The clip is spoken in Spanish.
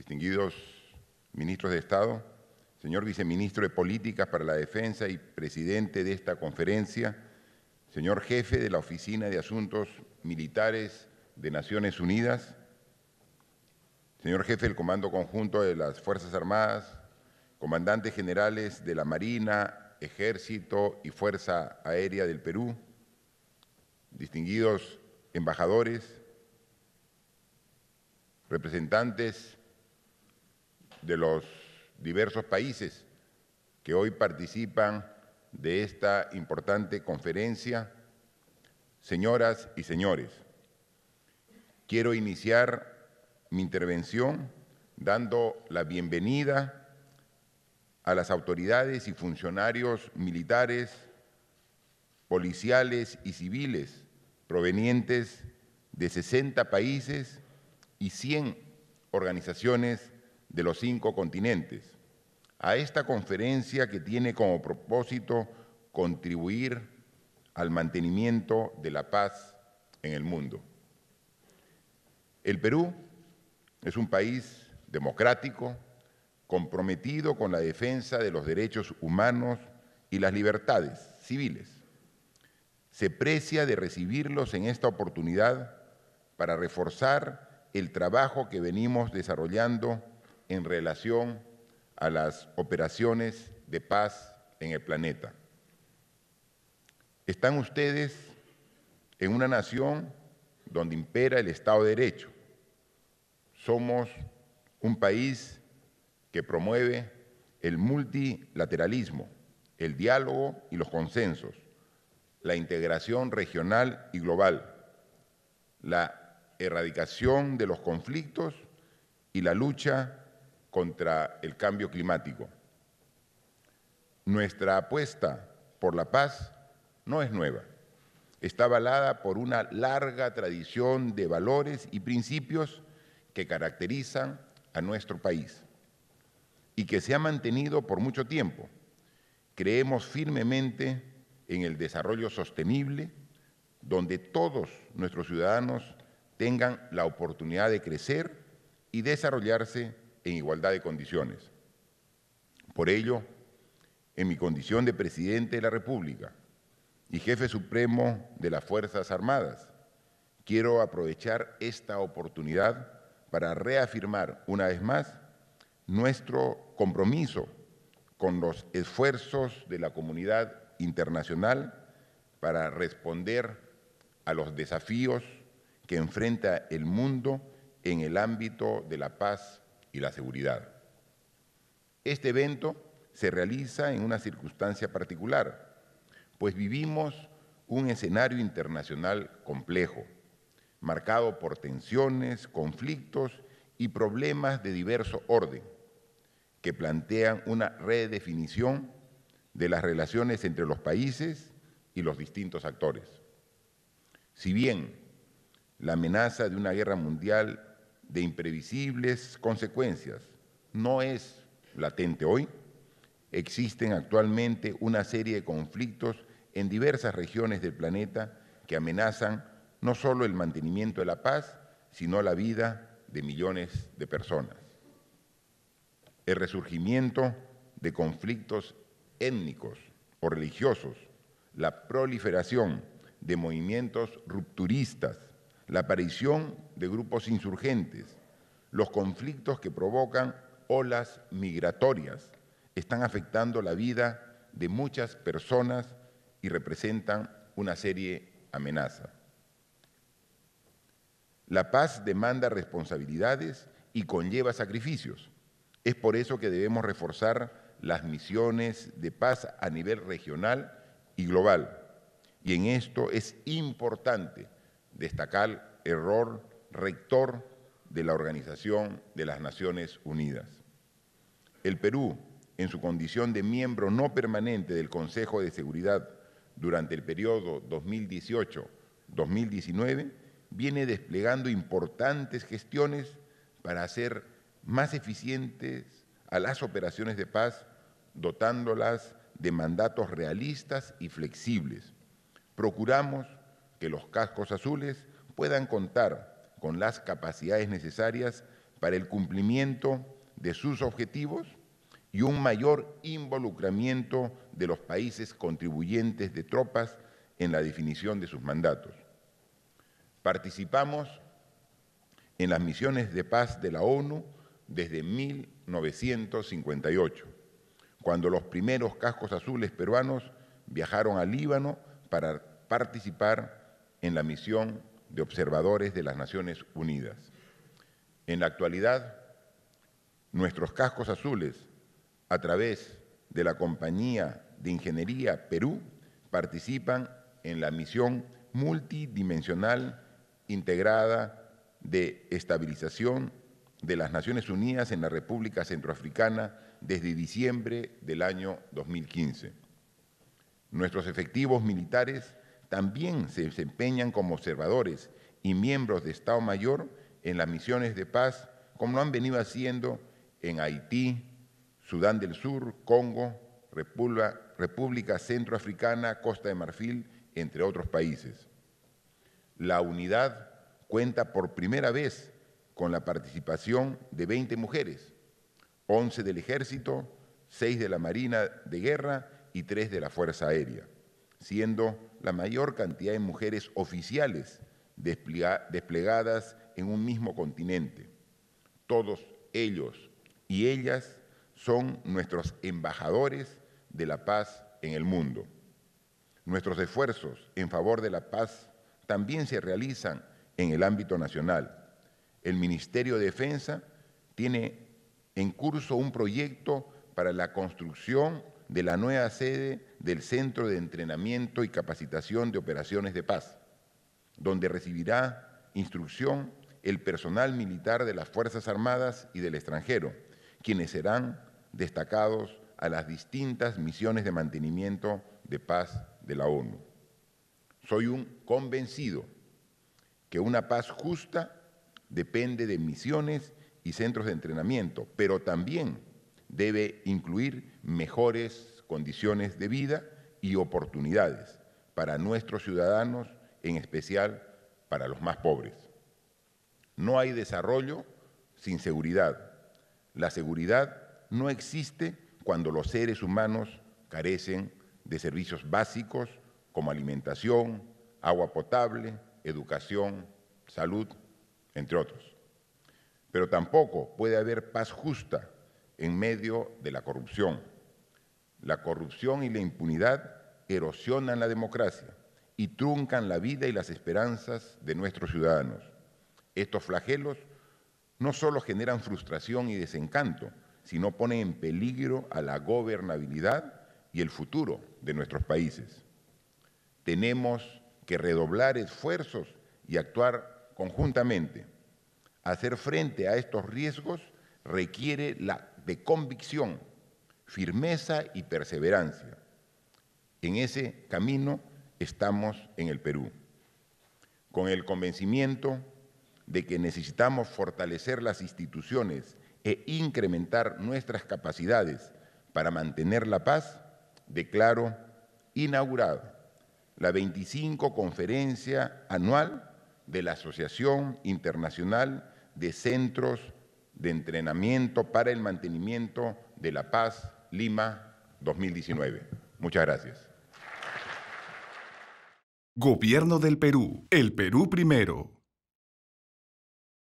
distinguidos ministros de Estado, señor viceministro de Políticas para la Defensa y presidente de esta conferencia, señor jefe de la Oficina de Asuntos Militares de Naciones Unidas, señor jefe del Comando Conjunto de las Fuerzas Armadas, comandantes generales de la Marina, Ejército y Fuerza Aérea del Perú, distinguidos embajadores, representantes de los diversos países que hoy participan de esta importante conferencia, señoras y señores, quiero iniciar mi intervención dando la bienvenida a las autoridades y funcionarios militares, policiales y civiles provenientes de 60 países y 100 organizaciones de los cinco continentes, a esta conferencia que tiene como propósito contribuir al mantenimiento de la paz en el mundo. El Perú es un país democrático, comprometido con la defensa de los derechos humanos y las libertades civiles. Se precia de recibirlos en esta oportunidad para reforzar el trabajo que venimos desarrollando en relación a las operaciones de paz en el planeta. Están ustedes en una nación donde impera el Estado de Derecho. Somos un país que promueve el multilateralismo, el diálogo y los consensos, la integración regional y global, la erradicación de los conflictos y la lucha contra el cambio climático. Nuestra apuesta por la paz no es nueva. Está avalada por una larga tradición de valores y principios que caracterizan a nuestro país y que se ha mantenido por mucho tiempo. Creemos firmemente en el desarrollo sostenible, donde todos nuestros ciudadanos tengan la oportunidad de crecer y desarrollarse en igualdad de condiciones. Por ello, en mi condición de presidente de la República y jefe supremo de las Fuerzas Armadas, quiero aprovechar esta oportunidad para reafirmar una vez más nuestro compromiso con los esfuerzos de la comunidad internacional para responder a los desafíos que enfrenta el mundo en el ámbito de la paz y la seguridad. Este evento se realiza en una circunstancia particular, pues vivimos un escenario internacional complejo, marcado por tensiones, conflictos y problemas de diverso orden, que plantean una redefinición de las relaciones entre los países y los distintos actores. Si bien la amenaza de una guerra mundial de imprevisibles consecuencias no es latente hoy, existen actualmente una serie de conflictos en diversas regiones del planeta que amenazan no solo el mantenimiento de la paz, sino la vida de millones de personas. El resurgimiento de conflictos étnicos o religiosos, la proliferación de movimientos rupturistas la aparición de grupos insurgentes, los conflictos que provocan olas migratorias, están afectando la vida de muchas personas y representan una serie amenaza. La paz demanda responsabilidades y conlleva sacrificios. Es por eso que debemos reforzar las misiones de paz a nivel regional y global. Y en esto es importante destacar error rector de la Organización de las Naciones Unidas. El Perú, en su condición de miembro no permanente del Consejo de Seguridad durante el periodo 2018-2019, viene desplegando importantes gestiones para hacer más eficientes a las operaciones de paz, dotándolas de mandatos realistas y flexibles. Procuramos que los cascos azules puedan contar con las capacidades necesarias para el cumplimiento de sus objetivos y un mayor involucramiento de los países contribuyentes de tropas en la definición de sus mandatos. Participamos en las misiones de paz de la ONU desde 1958, cuando los primeros cascos azules peruanos viajaron a Líbano para participar en la misión de observadores de las Naciones Unidas. En la actualidad, nuestros cascos azules, a través de la Compañía de Ingeniería Perú, participan en la misión multidimensional integrada de estabilización de las Naciones Unidas en la República Centroafricana desde diciembre del año 2015. Nuestros efectivos militares también se desempeñan como observadores y miembros de Estado Mayor en las misiones de paz, como lo han venido haciendo en Haití, Sudán del Sur, Congo, República, Centroafricana, Costa de Marfil, entre otros países. La unidad cuenta por primera vez con la participación de 20 mujeres, 11 del Ejército, 6 de la Marina de Guerra y 3 de la Fuerza Aérea siendo la mayor cantidad de mujeres oficiales desplegadas en un mismo continente. Todos ellos y ellas son nuestros embajadores de la paz en el mundo. Nuestros esfuerzos en favor de la paz también se realizan en el ámbito nacional. El Ministerio de Defensa tiene en curso un proyecto para la construcción de la nueva sede del Centro de Entrenamiento y Capacitación de Operaciones de Paz, donde recibirá instrucción el personal militar de las Fuerzas Armadas y del extranjero, quienes serán destacados a las distintas misiones de mantenimiento de paz de la ONU. Soy un convencido que una paz justa depende de misiones y centros de entrenamiento, pero también debe incluir mejores condiciones de vida y oportunidades para nuestros ciudadanos, en especial para los más pobres. No hay desarrollo sin seguridad. La seguridad no existe cuando los seres humanos carecen de servicios básicos como alimentación, agua potable, educación, salud, entre otros. Pero tampoco puede haber paz justa en medio de la corrupción, la corrupción y la impunidad erosionan la democracia y truncan la vida y las esperanzas de nuestros ciudadanos. Estos flagelos no solo generan frustración y desencanto, sino ponen en peligro a la gobernabilidad y el futuro de nuestros países. Tenemos que redoblar esfuerzos y actuar conjuntamente. Hacer frente a estos riesgos requiere la, de convicción firmeza y perseverancia. En ese camino estamos en el Perú, con el convencimiento de que necesitamos fortalecer las instituciones e incrementar nuestras capacidades para mantener la paz, declaro inaugurada la 25 conferencia anual de la Asociación Internacional de Centros de Entrenamiento para el Mantenimiento de la Paz Lima 2019. Muchas gracias. Gobierno del Perú. El Perú primero.